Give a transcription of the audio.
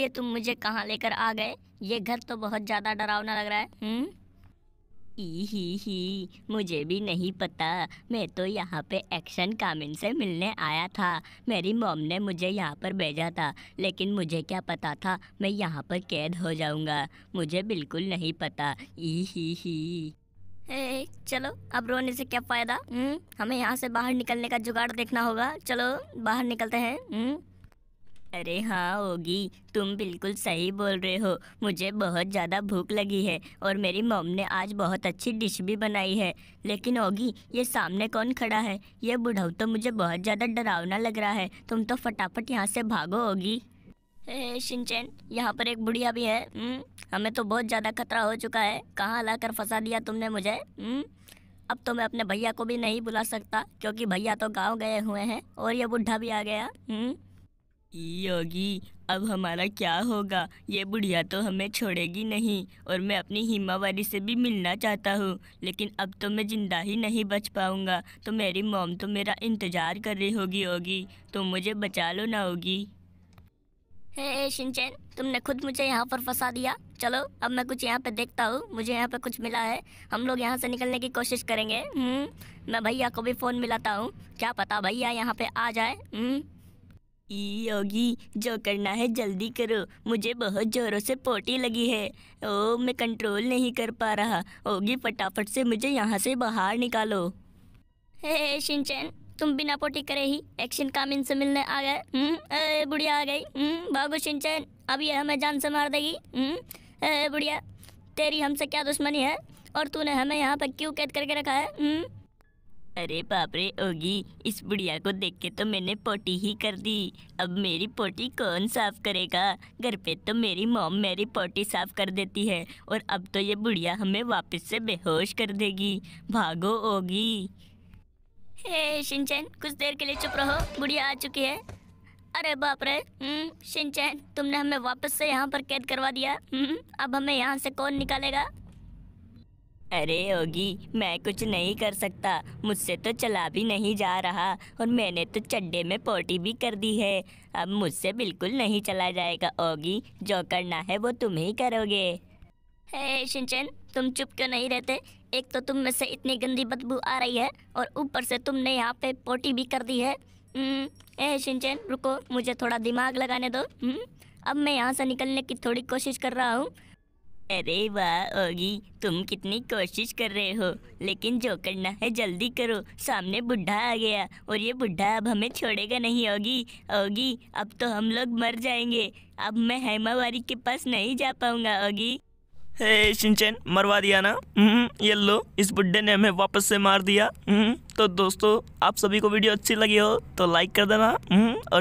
ये तुम मुझे कहाँ लेकर आ गए ये घर तो बहुत ज्यादा डरावना लग रहा है हम्म ई ही ही मुझे भी नहीं पता मैं तो यहाँ पे एक्शन कामिन से मिलने आया था मेरी मॉम ने मुझे यहाँ पर भेजा था लेकिन मुझे क्या पता था मैं यहाँ पर कैद हो जाऊँगा मुझे बिल्कुल नहीं पता ई ही ही ए, चलो अब रोने से क्या फ़ायदा हम्म, हमें यहाँ से बाहर निकलने का जुगाड़ देखना होगा चलो बाहर निकलते हैं हुँ? हम्म। अरे हाँ होगी तुम बिल्कुल सही बोल रहे हो मुझे बहुत ज़्यादा भूख लगी है और मेरी मॉम ने आज बहुत अच्छी डिश भी बनाई है लेकिन होगी ये सामने कौन खड़ा है ये बुढ़ऊ तो मुझे बहुत ज़्यादा डरावना लग रहा है तुम तो फटाफट यहाँ से भागो होगी शिनचैन यहाँ पर एक बुढ़िया भी है हुँ? हमें तो बहुत ज़्यादा खतरा हो चुका है कहाँ ला कर फंसा दिया तुमने मुझे हुँ? अब तो मैं अपने भैया को भी नहीं बुला सकता क्योंकि भैया तो गाँव गए हुए हैं और ये बुढ़ा भी आ गया हुँ? योगी अब हमारा क्या होगा ये बुढ़िया तो हमें छोड़ेगी नहीं और मैं अपनी हिमावारी से भी मिलना चाहता हूँ लेकिन अब तो मैं ज़िंदा ही नहीं बच पाऊँगा तो मेरी मोम तो मेरा इंतज़ार कर रही होगी होगी तो मुझे बचा लो ना होगी हे शिनचैन तुमने खुद मुझे यहाँ पर फंसा दिया चलो अब मैं कुछ यहाँ पर देखता हूँ मुझे यहाँ पर कुछ मिला है हम लोग यहाँ से निकलने की कोशिश करेंगे हम्म, मैं भैया को भी फ़ोन मिलाता हूँ क्या पता भैया यहाँ पर आ जाए हम्म। योगी जो करना है जल्दी करो मुझे बहुत जोरों से पोटी लगी है ओ मैं कंट्रोल नहीं कर पा रहा ओगी फटाफट से मुझे यहाँ से बाहर निकालो हे शिनचैन तुम बिना पोटी करे ही एक्शन कामिन से मिलने आ गए हम्म, बुढ़िया आ गई हम्म, भागो शिनचैन अब यह हमें जान से मार देगी हम्म, बुढ़िया तेरी हमसे क्या दुश्मनी है और तूने हमें यहाँ पर क्यों कैद करके रखा है हुँ? अरे बापरे ओगी इस बुढ़िया को देख के तो मैंने पोटी ही कर दी अब मेरी पोटी कौन साफ करेगा घर पे तो मेरी मॉम मेरी पोटी साफ कर देती है और अब तो ये बुढ़िया हमें वापस से बेहोश कर देगी भागो ओगी हे शिनचैन कुछ देर के लिए चुप रहो बुढ़िया आ चुकी है अरे बाप रे हम्म, शिनचैन तुमने हमें वापस से यहाँ पर कैद करवा दिया हम्म, अब हमें यहाँ से कौन निकालेगा अरे योगी मैं कुछ नहीं कर सकता मुझसे तो चला भी नहीं जा रहा और मैंने तो चड्डे में पोटी भी कर दी है अब मुझसे बिल्कुल नहीं चला जाएगा ओगी जो करना है वो तुम ही करोगे हे शिंचन तुम चुप क्यों नहीं रहते एक तो तुम में से इतनी गंदी बदबू आ रही है और ऊपर से तुमने यहाँ पे पोटी भी कर दी है ए हम्म, शिंचन रुको मुझे थोड़ा दिमाग लगाने दो हम्म, अब मैं यहाँ से निकलने की थोड़ी कोशिश कर रहा हूँ अरे वाह ओगी तुम कितनी कोशिश कर रहे हो लेकिन जो करना है जल्दी करो सामने बुढ़ा आ गया और ये बुढ़ा अब हमें छोड़ेगा नहीं ओगी ओगी अब तो हम लोग मर जाएंगे अब मैं हेमावारी के पास नहीं जा पाऊंगा ओगी हे सिंचन मरवा दिया ना हम्म, ये लो इस बुढ़े ने हमें वापस से मार दिया हम्म, तो दोस्तों आप सभी को वीडियो अच्छी लगी हो तो लाइक कर देना हम्म, और